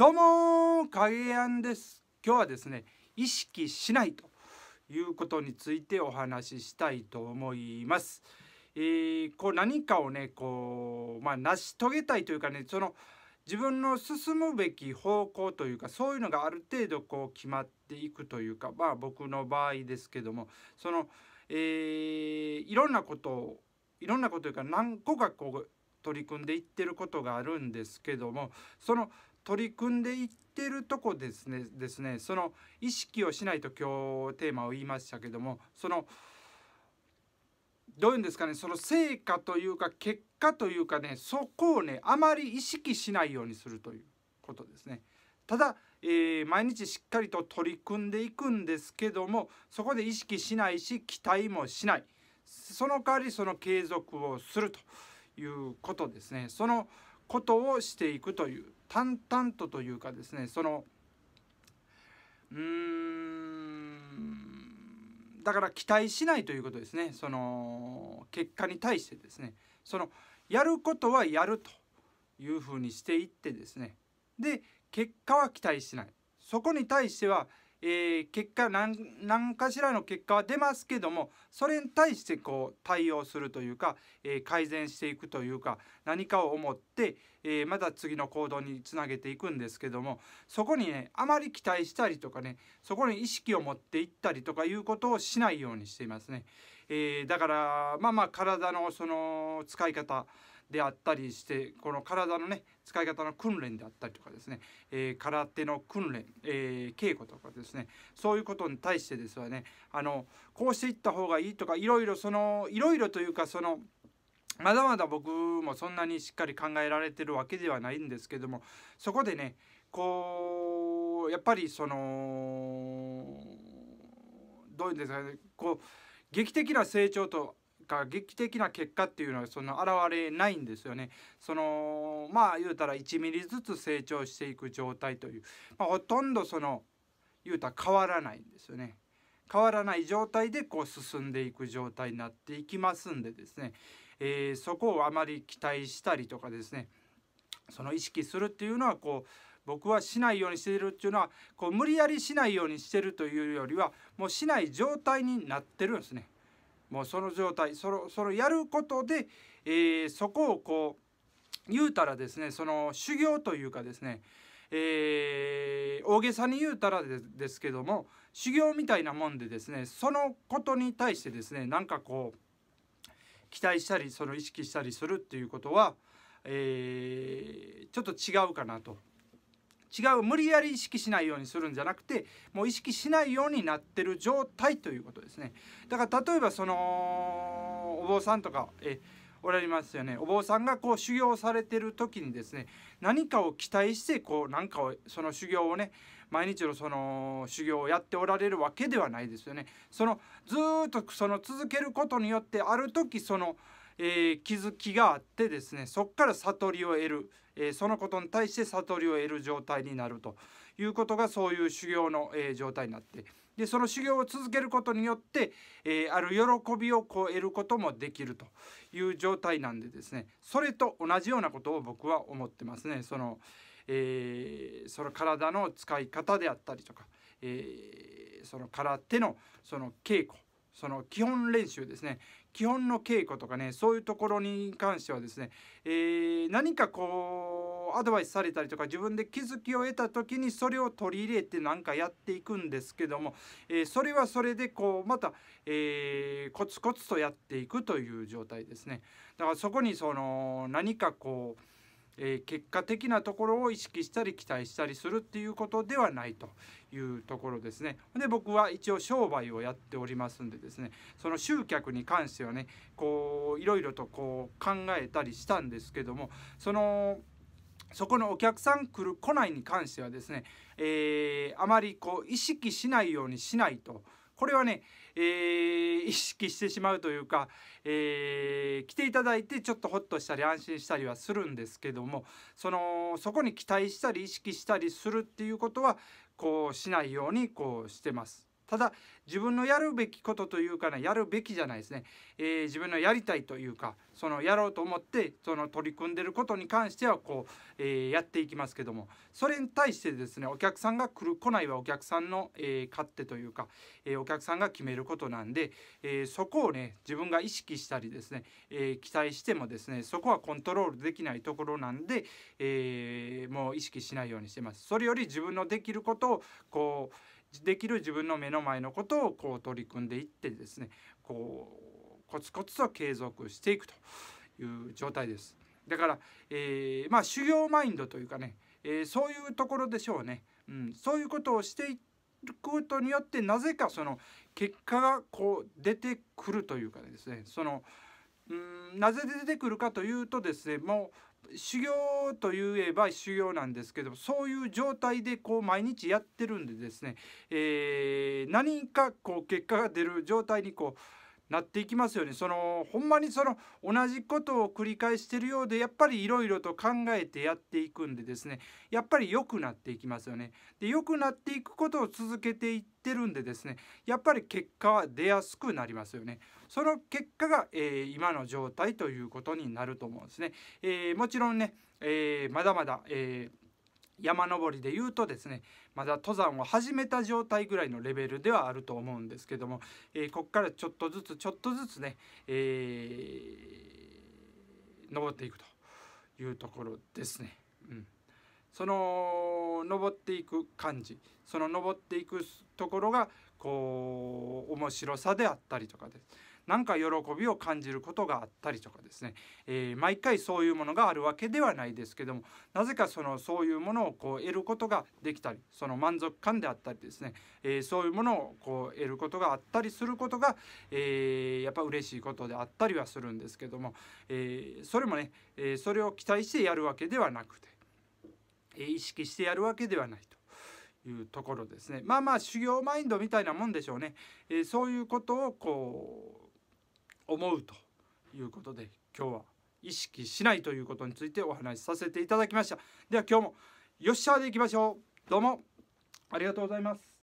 どうも影やんです今日はですね意識しないということについてお話ししたいと思います。えー、こう何かをねこう、まあ、成し遂げたいというかねその自分の進むべき方向というかそういうのがある程度こう決まっていくというかまあ僕の場合ですけどもその、えー、いろんなことをいろんなことというか何個かこう取り組んでいってることがあるんですけどもその取り組んでいってるとこですねですねその意識をしないと今日テーマを言いましたけどもそのどういうんですかねその成果というか結果というかねそこをねあまり意識しないようにするということですね。ただ、えー、毎日しっかりと取り組んでいくんですけどもそこで意識しないし期待もしないその代わりその継続をするということですね。そのことをしていくという淡々とというかですねそのうーんだから期待しないということですねその結果に対してですねそのやることはやるというふうにしていってですねで結果は期待しないそこに対してはえー、結果何何かしらの結果は出ますけどもそれに対してこう対応するというか、えー、改善していくというか何かを思って、えー、また次の行動につなげていくんですけどもそこにねあまり期待したりとかねそこに意識を持っていったりとかいうことをしないようにしていますね。えだからまあまあ体のその使い方であったりしてこの体のね使い方の訓練であったりとかですね、えー、空手の訓練、えー、稽古とかですねそういうことに対してですわねあのこうしていった方がいいとかいろいろそのいろいろというかそのまだまだ僕もそんなにしっかり考えられてるわけではないんですけどもそこでねこうやっぱりそのどういうんですかねこう劇的な成長と果劇的な結果っていうのはその現れないんですよね。そのまあ言うたら1ミリずつ成長していく状態という、まあ、ほとんどその言うたら変わらないんですよね。変わらない状態でこう進んでいく状態になっていきますんでですね、えー、そこをあまり期待したりとかですねその意識するっていうのはこう僕はしないようにしているっていうのはこう無理やりしないようにしてるというよりはもうしない状態になってるんですね。もうその状態そろそれやることで、えー、そこをこう言うたらですねその修行というかですね、えー、大げさに言うたらですけども修行みたいなもんでですねそのことに対してですねなんかこう期待したりその意識したりするっていうことは、えー、ちょっと違うかなと違う無理やり意識しないようにするんじゃなくてもう意識しないようになってる状態ということですねだから例えばそのお坊さんとかえおられますよねお坊さんがこう修行されてる時にですね何かを期待してこう何かをその修行をね毎日のその修行をやっておられるわけではないですよね。そのずっとその続けることによってある時そのえー、気づきがあってですねそこから悟りを得る、えー、そのことに対して悟りを得る状態になるということがそういう修行の、えー、状態になってでその修行を続けることによって、えある喜びをこう得ることもできるという状態なんでですねそれと同じようなことを僕は思ってますね。そのえー、その体の使い方であったりとか、えー、その空手のその稽古その基本練習ですね基本の稽古とかねそういうところに関してはですね、えー、何かこうアドバイスされたりとか自分で気づきを得た時にそれを取り入れて何かやっていくんですけども、えー、それはそれでこうまた、えー、コツコツとやっていくという状態ですね。だからそこにその何かこうえー、結果的なところを意識したり期待したりするっていうことではないというところですね。で僕は一応商売をやっておりますんでですねその集客に関してはねこういろいろとこう考えたりしたんですけどもそのそこのお客さん来る来ないに関してはですね、えー、あまりこう意識しないようにしないと。これはね、えー、意識してしまうというか、えー、来ていただいてちょっとホッとしたり安心したりはするんですけどもそのそこに期待したり意識したりするっていうことはこうしないようにこうしてます。ただ自分のやるべきことというかねやるべきじゃないですね、えー、自分のやりたいというかそのやろうと思ってその取り組んでることに関してはこう、えー、やっていきますけどもそれに対してですねお客さんが来る来ないはお客さんの、えー、勝手というか、えお客さんが決めることなんで、えそこをね自分が意識したりですね、え期待してもですねそこはコントロールできないところなんで、えもう意識しないようにしてます。それより自分のできることをこうできる自分の目の前のことをこう取り組んでいってですねこうコツコツと継続していくという状態です。だから、えー、まあ、修行マインドというかね、えー、そういうところでしょうね、うん、そういうことをしていくことによってなぜかその結果がこう出てくるというかですねそのうんなぜ出てくるかというとですねもう修行といえば修行なんですけどそういう状態でこう毎日やってるんでですね、えー、何かこう結果が出る状態にこうなっていきますよねそのほんまにその同じことを繰り返してるようでやっぱりいろいろと考えてやっていくんでですねやっぱり良くなっていきますよね。で良くなっていくことを続けていってるんでですねやっぱり結果は出やすくなりますよね。その結果が、えー、今の状態ということになると思うんですね。えー、もちろんね、えー、まだまだ、えー山登りで言うとですねまだ登山を始めた状態ぐらいのレベルではあると思うんですけども、えー、ここからちょっとずつちょっとずつね、えー、登っていくというところですね。うん、その登っていく感じその登っていくところがこう面白さであったりとかです。なんか喜びを感じることがあったりとかですね、えー、毎回そういうものがあるわけではないですけどもなぜかそのそういうものをこう得ることができたりその満足感であったりですね、えー、そういうものをこう得ることがあったりすることが、えー、やっぱ嬉しいことであったりはするんですけども、えー、それもね、えそれを期待してやるわけではなくて、え意識してやるわけではないと。いうところですねまあまあ修行マインドみたいなもんでしょうね、えそういうことをこう思うということで今日は意識しないということについてお話しさせていただきましたでは今日もよっしゃーでいきましょうどうもありがとうございます